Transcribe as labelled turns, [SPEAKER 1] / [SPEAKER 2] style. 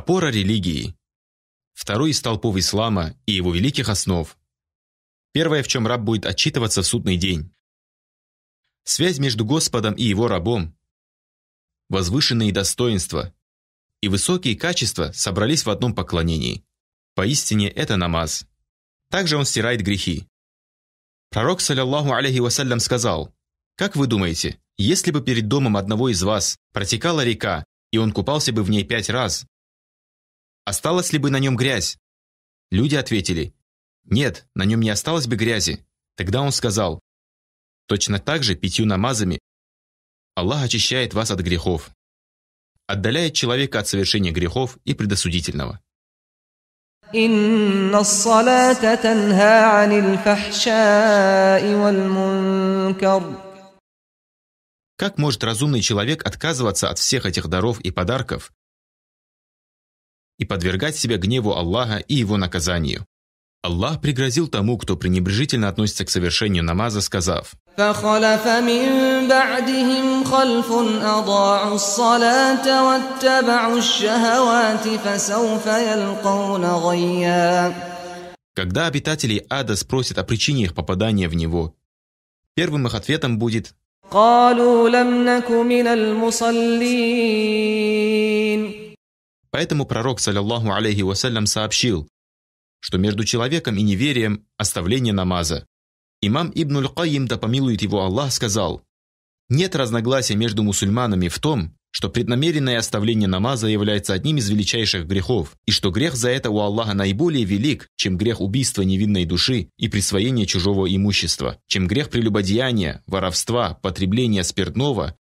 [SPEAKER 1] Опора религии. Второй столпов ислама и его великих основ. Первое, в чем раб будет отчитываться в судный день. Связь между Господом и его рабом. Возвышенные достоинства и высокие качества собрались в одном поклонении. Поистине это намаз. Также он стирает грехи. Пророк, саллиллаху алейхи вассалям, сказал, «Как вы думаете, если бы перед домом одного из вас протекала река, и он купался бы в ней пять раз, осталась ли бы на нем грязь? Люди ответили, нет, на нем не осталось бы грязи. Тогда он сказал, точно так же пятью намазами Аллах очищает вас от грехов, отдаляет человека от совершения грехов и предосудительного. Как может разумный человек отказываться от всех этих даров и подарков, и подвергать себя гневу Аллаха и его наказанию. Аллах пригрозил тому, кто пренебрежительно относится к совершению намаза, сказав, когда обитатели ада спросят о причине их попадания в него, первым их ответом будет
[SPEAKER 2] «Калу лам наку миналь мусаллин»
[SPEAKER 1] Поэтому пророк, саллиллаху алейхи вассалям, сообщил, что между человеком и неверием оставление намаза. Имам Ибн Аль-Каим, да помилует его Аллах, сказал, «Нет разногласия между мусульманами в том, что преднамеренное оставление намаза является одним из величайших грехов, и что грех за это у Аллаха наиболее велик, чем грех убийства невинной души и присвоения чужого имущества, чем грех прелюбодеяния, воровства, потребления спиртного